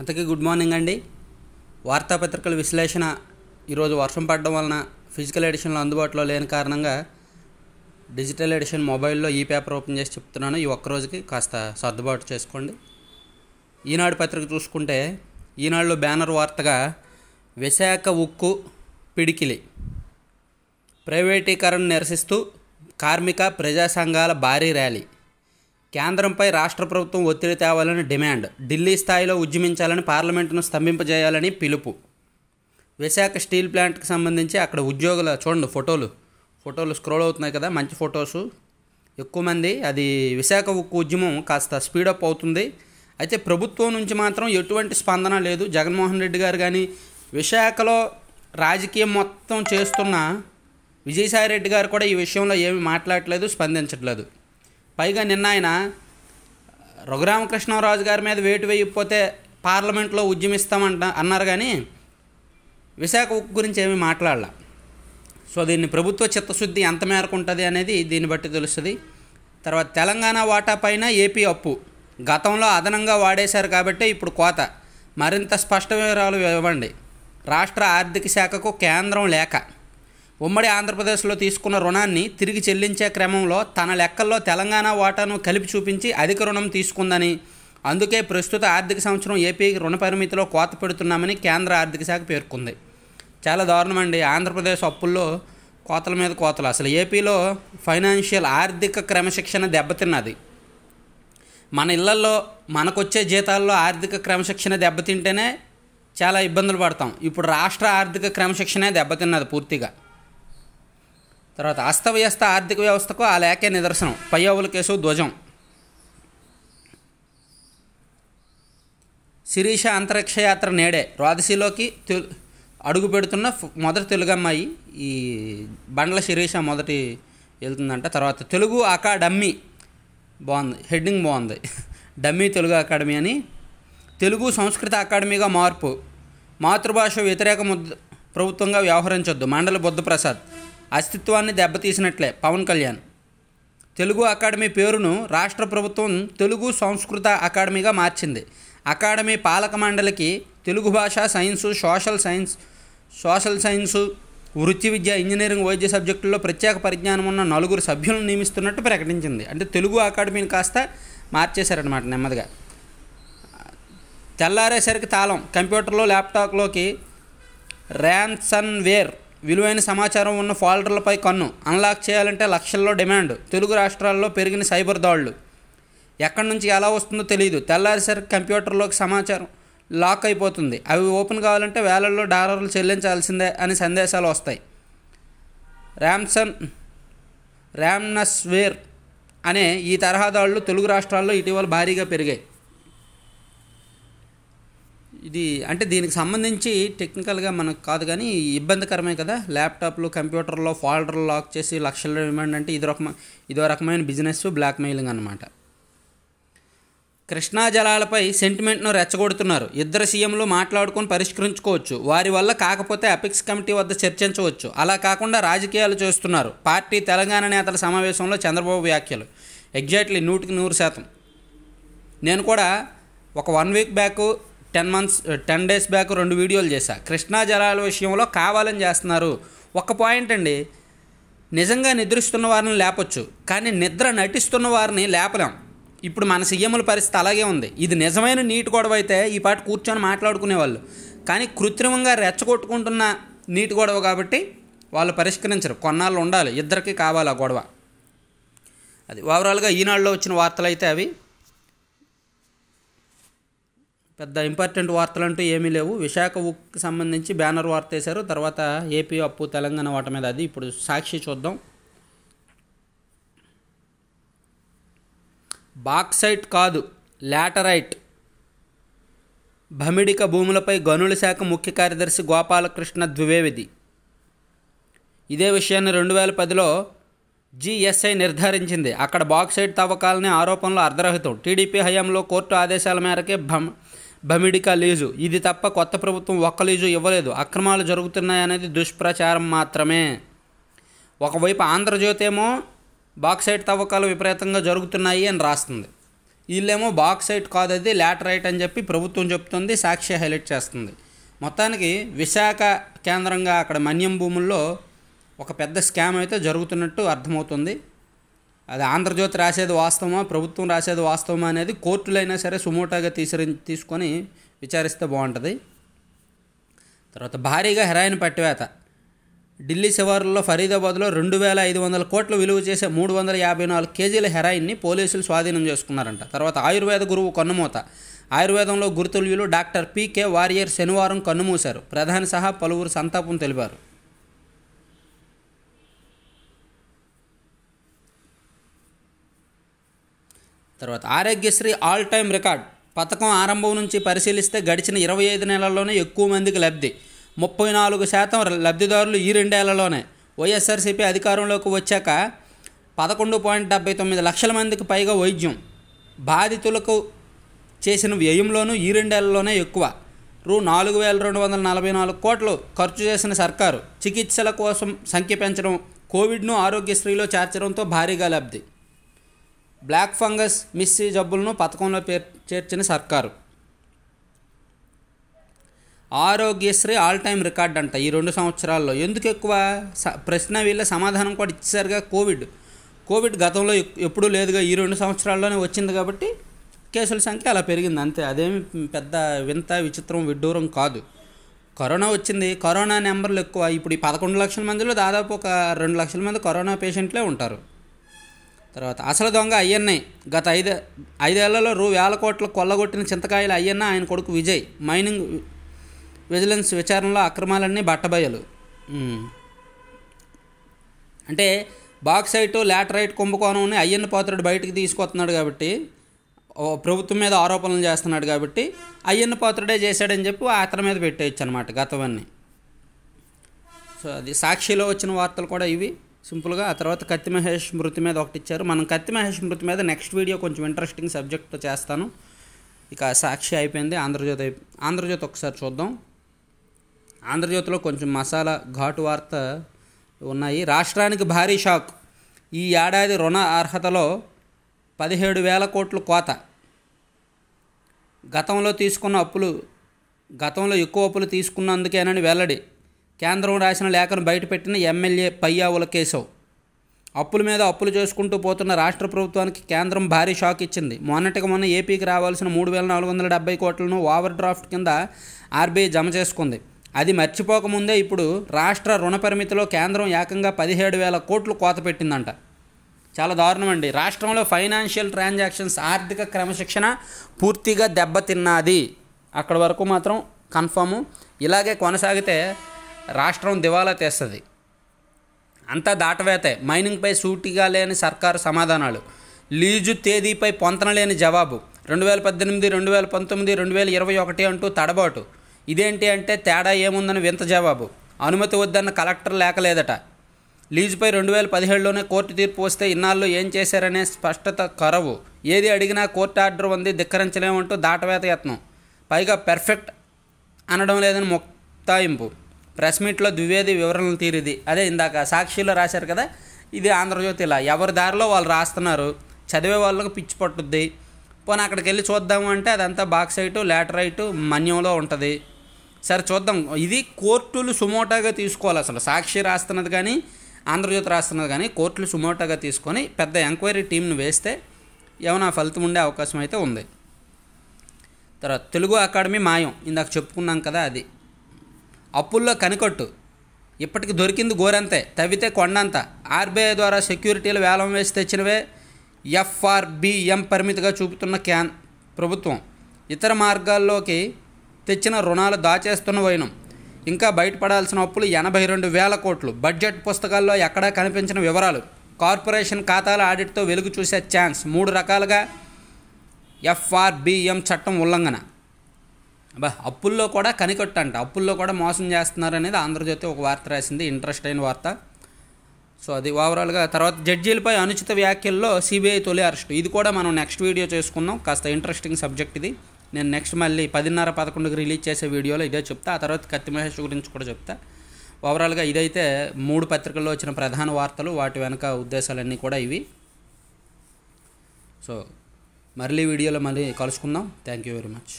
అంతకీ good morning అండి వార్తాపత్రికల విశ్లేషణ ఈరోజు వర్షం పడడం వలన ఫిజికల్ ఎడిషన్లో అందుబాటులో లేని కారణంగా డిజిటల్ ఎడిషన్ మొబైల్లో ఈ పేపర్ ఓపెన్ చేసి చెప్తున్నాను ఈ ఒక్కరోజుకి కాస్త సర్దుబాటు చేసుకోండి ఈనాడు పత్రిక చూసుకుంటే ఈనాడులో బ్యానర్ వార్తగా విశాఖ ఉక్కు పిడికిలి ప్రైవేటీకరణ నిరసిస్తూ కార్మిక ప్రజా సంఘాల భారీ ర్యాలీ కేంద్రంపై రాష్ట్ర ప్రభుత్వం ఒత్తిడి తేవాలని డిమాండ్ ఢిల్లీ స్థాయిలో ఉద్యమించాలని పార్లమెంటును స్తంభింపజేయాలని పిలుపు విశాఖ స్టీల్ ప్లాంట్కి సంబంధించి అక్కడ ఉద్యోగుల చూడండి ఫోటోలు ఫోటోలు స్క్రోల్ అవుతున్నాయి కదా మంచి ఫొటోసు ఎక్కువ మంది అది విశాఖ ఉక్కు ఉద్యమం కాస్త స్పీడప్ అవుతుంది అయితే ప్రభుత్వం నుంచి మాత్రం ఎటువంటి స్పందన లేదు జగన్మోహన్ రెడ్డి గారు కానీ విశాఖలో రాజకీయం మొత్తం చేస్తున్న విజయసాయి రెడ్డి గారు కూడా ఈ విషయంలో ఏమీ మాట్లాడట్లేదు స్పందించట్లేదు పైగా నిన్న ఆయన రఘురామకృష్ణరాజు గారి మీద వేటు వేయకపోతే పార్లమెంట్లో ఉద్యమిస్తామంట అన్నారు కానీ విశాఖ ఉక్కు గురించి ఏమీ మాట్లాడాల సో దీన్ని ప్రభుత్వ చిత్తశుద్ధి ఎంత మేరకు ఉంటుంది అనేది దీన్ని బట్టి తెలుస్తుంది తర్వాత తెలంగాణ వాటా పైన ఏపీ అప్పు గతంలో అదనంగా వాడేశారు కాబట్టి ఇప్పుడు కోత మరింత స్పష్ట వివరాలు ఇవ్వండి రాష్ట్ర ఆర్థిక శాఖకు కేంద్రం లేక ఉమ్మడి ఆంధ్రప్రదేశ్లో తీసుకున్న రుణాన్ని తిరిగి చెల్లించే క్రమంలో తన లెక్కల్లో తెలంగాణ వాటాను కలిపి చూపించి అధిక రుణం తీసుకుందని అందుకే ప్రస్తుత ఆర్థిక సంవత్సరం ఏపీ రుణ పరిమితిలో కోత పెడుతున్నామని కేంద్ర ఆర్థిక శాఖ పేర్కొంది చాలా దారుణమండి ఆంధ్రప్రదేశ్ అప్పుల్లో కోతల మీద కోతలు అసలు ఏపీలో ఫైనాన్షియల్ ఆర్థిక క్రమశిక్షణ దెబ్బతిన్నది మన ఇళ్లలో మనకొచ్చే జీతాల్లో ఆర్థిక క్రమశిక్షణ దెబ్బతింటేనే చాలా ఇబ్బందులు పడతాం ఇప్పుడు రాష్ట్ర ఆర్థిక క్రమశిక్షణే దెబ్బతిన్నది పూర్తిగా తర్వాత అస్తవ్యస్త ఆర్థిక వ్యవస్థకు ఆ లేఖే నిదర్శనం పయ్యవుల కేసు ధ్వజం శిరీష అంతరిక్ష యాత్ర నేడే ద్వాదశిలోకి అడుగు పెడుతున్న మొదటి తెలుగమ్మాయి ఈ బండ్ల శిరీష మొదటి వెళ్తుందంట తర్వాత తెలుగు అకాడమ్మీ బాగుంది హెడ్డింగ్ బాగుంది డమ్మీ తెలుగు అకాడమీ అని తెలుగు సంస్కృత అకాడమీగా మార్పు మాతృభాష వ్యతిరేక ముద్ద ప్రభుత్వంగా వ్యవహరించొద్దు మండల బుద్ధప్రసాద్ అస్తిత్వాన్ని దెబ్బతీసినట్లే పవన్ కళ్యాణ్ తెలుగు అకాడమీ పేరును రాష్ట్ర ప్రభుత్వం తెలుగు సంస్కృత అకాడమీగా మార్చింది అకాడమీ పాలక మండలికి తెలుగు భాష science social science social science వృత్తి విద్య ఇంజనీరింగ్ వైద్య సబ్జెక్టుల్లో ప్రత్యేక పరిజ్ఞానం ఉన్న నలుగురు సభ్యులను నియమిస్తున్నట్టు ప్రకటించింది అంటే తెలుగు అకాడమీని కాస్త మార్చేశారనమాట నెమ్మదిగా తెల్లారేసరికి తాళం కంప్యూటర్లో ల్యాప్టాప్లోకి ర్యాన్సన్వేర్ విలువైన సమాచారం ఉన్న ఫాల్డర్లపై కన్ను అన్లాక్ చేయాలంటే లక్షల్లో డిమాండ్ తెలుగు రాష్ట్రాల్లో పెరిగిన సైబర్ దాడులు ఎక్కడి నుంచి ఎలా వస్తుందో తెలియదు తెల్లారిసరికి కంప్యూటర్లోకి సమాచారం లాక్ అయిపోతుంది అవి ఓపెన్ కావాలంటే వేలల్లో డాలర్లు చెల్లించాల్సిందే అని సందేశాలు వస్తాయి ర్యామ్సన్ ర్యామ్నస్వేర్ అనే ఈ తరహా దాడులు తెలుగు రాష్ట్రాల్లో ఇటీవల భారీగా పెరిగాయి ఇది అంటే దీనికి సంబంధించి టెక్నికల్గా మనకు కాదు కానీ ఇబ్బందికరమే కదా ల్యాప్టాప్లు కంప్యూటర్లో ఫాల్డర్ లాక్ చేసి లక్షల డిమాండ్ అంటే ఇది రకమ ఇదో రకమైన బిజినెస్ బ్లాక్ మెయిలింగ్ అనమాట కృష్ణా జలాలపై సెంటిమెంట్ను రెచ్చగొడుతున్నారు ఇద్దరు సీఎంలు మాట్లాడుకొని పరిష్కరించుకోవచ్చు వారి వల్ల కాకపోతే అపెక్స్ కమిటీ వద్ద చర్చించవచ్చు అలా కాకుండా రాజకీయాలు చేస్తున్నారు పార్టీ తెలంగాణ నేతల సమావేశంలో చంద్రబాబు వ్యాఖ్యలు ఎగ్జాక్ట్లీ నూటికి నూరు శాతం నేను కూడా ఒక one week back ten months ten days back రెండు వీడియోలు చేశా కృష్ణా జలాల విషయంలో కావాలని చేస్తున్నారు ఒక పాయింట్ అండి నిజంగా నిద్రిస్తున్న వారిని లేపొచ్చు కానీ నిద్ర నటిస్తున్న వారిని లేపలేం ఇప్పుడు మన సీఎంల పరిస్థితి అలాగే ఉంది ఇది నిజమైన నీటి గొడవ అయితే ఈ పాట కూర్చొని మాట్లాడుకునేవాళ్ళు కానీ కృత్రిమంగా రెచ్చగొట్టుకుంటున్న నీటి గొడవ కాబట్టి వాళ్ళు పరిష్కరించరు కొన్నాళ్ళు ఉండాలి ఇద్దరికి కావాలి ఆ గొడవ అది ఓవరాల్గా ఈనాడులో వచ్చిన వార్తలు అయితే అవి పెద్ద ఇంపార్టెంట్ వార్తలు అంటూ ఏమీ లేవు విశాఖ ఉక్కి సంబంధించి బ్యానర్ వార్త వేశారు తర్వాత ఏపీ అప్పు తెలంగాణ వాట మీద అది ఇప్పుడు సాక్షి చూద్దాం బాక్సైట్ కాదు లాటరైట్ భమిడిక భూములపై గనుల శాఖ ముఖ్య కార్యదర్శి గోపాలకృష్ణ ద్వివేది ఇదే విషయాన్ని రెండు వేల పదిలో జిఎస్ఐ నిర్ధారించింది అక్కడ బాక్సైట్ తవ్వకాలనే ఆరోపణలు అర్ధరహితం టీడీపీ హయాంలో కోర్టు ఆదేశాల మేరకే భమ్ బమిడికా లీజు ఇది తప్ప కొత్త ప్రభుత్వం ఒక్క లీజు ఇవ్వలేదు అక్రమాలు జరుగుతున్నాయనేది దుష్ప్రచారం మాత్రమే ఒకవైపు ఆంధ్రజ్యోతి ఏమో బాక్సైట్ తవ్వకాలు విపరీతంగా జరుగుతున్నాయి అని రాస్తుంది వీళ్ళేమో బాక్సైట్ కాదు అది లాటరైట్ అని చెప్పి ప్రభుత్వం చెప్తుంది సాక్షి హైలైట్ చేస్తుంది మొత్తానికి విశాఖ కేంద్రంగా అక్కడ మన్యం భూముల్లో ఒక పెద్ద స్కామ్ అయితే జరుగుతున్నట్టు అర్థమవుతుంది అది ఆంధ్రజ్యోతి రాసేది వాస్తవమా ప్రభుత్వం రాసేది వాస్తవమా అనేది కోర్టులైనా సరే సుమోటాగా తీసి తీసుకొని విచారిస్తే బాగుంటుంది తర్వాత భారీగా హెరాయిన్ పట్టివేత ఢిల్లీ శివారులో ఫరీదాబాద్లో రెండు వేల ఐదు వందల కోట్లు విలువ చేసే మూడు వందల యాభై నాలుగు కేజీల హెరాయిన్ని పోలీసులు స్వాధీనం చేసుకున్నారంట తర్వాత ఆయుర్వేద గురువు కన్నుమూత ఆయుర్వేదంలో గురుతుల్యులు డాక్టర్ పీకే వారియర్ శనివారం కన్నుమూశారు ప్రధాని సహా పలువురు సంతాపం తెలిపారు తర్వాత ఆరోగ్యశ్రీ ఆల్ టైమ్ రికార్డ్ పథకం ఆరంభం నుంచి పరిశీలిస్తే గడిచిన ఇరవై ఐదు నెలల్లోనే ఎక్కువ మందికి లబ్ధి ముప్పై నాలుగు శాతం లబ్ధిదారులు ఈ రెండేళ్లలోనే వైఎస్ఆర్సీపీ అధికారంలోకి వచ్చాక పదకొండు పాయింట్ డెబ్బై తొమ్మిది లక్షల మందికి పైగా వైద్యం బాధితులకు చేసిన వ్యయంలోనూ ఈ రెండేళ్లలోనే ఎక్కువ రూ నాలుగు వేల రెండు వందల నలభై నాలుగు కోట్లు ఖర్చు చేసిన సర్కారు చికిత్సల కోసం సంఖ్య పెంచడం కోవిడ్ను ఆరోగ్యశ్రీలో చేర్చడంతో భారీగా లబ్ధి బ్లాక్ ఫంగస్ మిస్సీ జబ్బులను పథకంలో పేర్ చేర్చిన సర్కారు ఆరోగ్యశ్రీ ఆల్ టైం రికార్డ్ అంట ఈ రెండు సంవత్సరాల్లో ఎందుకు ఎక్కువ ప్రశ్న వీళ్ళ సమాధానం కూడా ఇచ్చేసారుగా కోవిడ్ కోవిడ్ గతంలో ఎప్పుడూ లేదుగా ఈ రెండు సంవత్సరాల్లోనే వచ్చింది కాబట్టి కేసుల సంఖ్య అలా పెరిగింది అంతే అదేమి పెద్ద వింత విచిత్రం విడ్డూరం కాదు కరోనా వచ్చింది కరోనా నెంబర్లు ఎక్కువ ఇప్పుడు ఈ పదకొండు లక్షల మందిలో దాదాపు ఒక రెండు లక్షల మంది కరోనా పేషెంట్లే ఉంటారు తర్వాత అసలు దొంగ అయ్యన్నై గత ఐదు ఐదేళ్లలో రూ వేల కోట్లు కొల్లగొట్టిన చింతకాయల అయ్యన్న ఆయన కొడుకు విజయ్ మైనింగ్ విజిలెన్స్ విచారణలో అక్రమాలన్నీ బట్టబయలు అంటే బాక్సైట్ లాటరైట్ అని అయ్యన్న పాత్రుడు బయటికి తీసుకొస్తున్నాడు కాబట్టి ప్రభుత్వం మీద ఆరోపణలు చేస్తున్నాడు కాబట్టి అయ్యన్న పాత్రుడే చేశాడని చెప్పి అతని మీద పెట్టేయచ్చు అనమాట గతవన్నీ సో అది సాక్షిలో వచ్చిన వార్తలు కూడా ఇవి సింపుల్గా ఆ తర్వాత కత్తి మహేష్ మృతి మీద ఒకటి ఇచ్చారు మనం కత్తి మహేష్ మృతి మీద నెక్స్ట్ వీడియో కొంచెం ఇంట్రెస్టింగ్ సబ్జెక్ట్తో చేస్తాను ఇక సాక్షి అయిపోయింది ఆంధ్రజ్యోతి ఆంధ్రజ్యోతి ఒకసారి చూద్దాం ఆంధ్రజ్యోతిలో కొంచెం మసాలా ఘాటు వార్త ఉన్నాయి రాష్ట్రానికి భారీ షాక్ ఈ ఏడాది రుణ అర్హతలో పదిహేడు వేల కోట్లు కోత గతంలో తీసుకున్న అప్పులు గతంలో ఎక్కువ అప్పులు తీసుకున్నందుకేనని వెల్లడి కేంద్రం రాసిన లేఖను బయటపెట్టిన ఎమ్మెల్యే పయ్యావుల కేశవ్ అప్పుల మీద అప్పులు చేసుకుంటూ పోతున్న రాష్ట్ర ప్రభుత్వానికి కేంద్రం భారీ షాక్ ఇచ్చింది మొన్నటికి మొన్న ఏపీకి రావాల్సిన మూడు వేల నాలుగు వందల డెబ్బై కోట్లను ఓవర్ డ్రాఫ్ట్ కింద ఆర్బీఐ జమ చేసుకుంది అది మర్చిపోకముందే ఇప్పుడు రాష్ట్ర రుణ పరిమితిలో కేంద్రం ఏకంగా పదిహేడు వేల కోట్లు కోత పెట్టిందంట చాలా దారుణం అండి రాష్ట్రంలో ఫైనాన్షియల్ ట్రాన్సాక్షన్స్ ఆర్థిక క్రమశిక్షణ పూర్తిగా దెబ్బతిన్నది అక్కడి వరకు మాత్రం కన్ఫాము ఇలాగే కొనసాగితే రాష్ట్రం దివాలా తీస్తుంది అంతా దాటవేతే మైనింగ్పై సూటిగా లేని సర్కారు సమాధానాలు లీజు తేదీపై పొంతనలేని జవాబు రెండు వేల పద్దెనిమిది రెండు వేల పంతొమ్మిది రెండు వేల ఇరవై ఒకటి అంటూ తడబాటు ఇదేంటి అంటే తేడా ఏముందని వింత జవాబు అనుమతి వద్దన్న కలెక్టర్ లేదట లీజుపై రెండు వేల పదిహేడులోనే కోర్టు తీర్పు వస్తే ఇన్నాళ్ళు ఏం చేశారనే స్పష్టత కరవు ఏది అడిగినా కోర్టు ఆర్డర్ ఉంది ధిక్కరించలేమంటూ దాటవేత యత్నం పైగా పెర్ఫెక్ట్ అనడం లేదని ముక్తాయింపు ప్రెస్ మీట్లో ద్వివేది వివరణలు తీరిది అదే ఇందాక సాక్షిలో రాశారు కదా ఇది ఆంధ్రజ్యోతి ఇలా ఎవరి దారిలో వాళ్ళు రాస్తున్నారు చదివే వాళ్ళకు పిచ్చి పట్టుద్ది పోనీ అక్కడికి వెళ్ళి చూద్దాము అంటే అదంతా బాక్స్ లేటర్ లాటరైటు మన్యంలో ఉంటుంది సరే చూద్దాం ఇది కోర్టులు సుమోటాగా తీసుకోవాలి అసలు సాక్షి రాస్తున్నది కానీ ఆంధ్రజ్యోతి రాస్తున్నది కానీ కోర్టులు సుమోటాగా తీసుకొని పెద్ద ఎంక్వైరీ టీంను వేస్తే ఏమైనా ఫలితం ఉండే అవకాశం అయితే ఉంది తర్వాత తెలుగు అకాడమీ మాయం ఇందాక చెప్పుకున్నాం కదా అది అప్పుల్లో కనికొట్టు ఇప్పటికి దొరికింది గోరంతే తవ్వితే కొండంత ఆర్బీఐ ద్వారా సెక్యూరిటీలు వేలం వేసి తెచ్చినవే ఎఫ్ఆర్బిఎం పరిమితిగా చూపుతున్న క్యాన్ ప్రభుత్వం ఇతర మార్గాల్లోకి తెచ్చిన రుణాలు దాచేస్తున్న వైనం ఇంకా బయటపడాల్సిన అప్పులు ఎనభై రెండు వేల కోట్లు బడ్జెట్ పుస్తకాల్లో ఎక్కడా కనిపించిన వివరాలు కార్పొరేషన్ ఖాతాల ఆడిట్తో వెలుగు చూసే ఛాన్స్ మూడు రకాలుగా ఎఫ్ఆర్బిఎం చట్టం ఉల్లంఘన అప్పుల్లో కూడా కనికొట్ట అంట అప్పుల్లో కూడా మోసం చేస్తున్నారు అనేది ఆంధ్రజ్యోతి ఒక వార్త రాసింది ఇంట్రెస్ట్ అయిన వార్త సో అది ఓవరాల్గా తర్వాత జడ్జీలపై అనుచిత వ్యాఖ్యల్లో సిబిఐ తొలి అరెస్ట్ ఇది కూడా మనం నెక్స్ట్ వీడియో చేసుకుందాం కాస్త ఇంట్రెస్టింగ్ సబ్జెక్ట్ ఇది నేను నెక్స్ట్ మళ్ళీ పదిన్నర పదకొండుకి రిలీజ్ చేసే వీడియోలో ఇదే చెప్తా ఆ తర్వాత కత్తి మహేష్ గురించి కూడా చెప్తా ఓవరాల్గా ఇదైతే మూడు పత్రికల్లో వచ్చిన ప్రధాన వార్తలు వాటి వెనక ఉద్దేశాలన్నీ కూడా ఇవి సో మళ్ళీ వీడియోలో మళ్ళీ కలుసుకుందాం థ్యాంక్ యూ వెరీ మచ్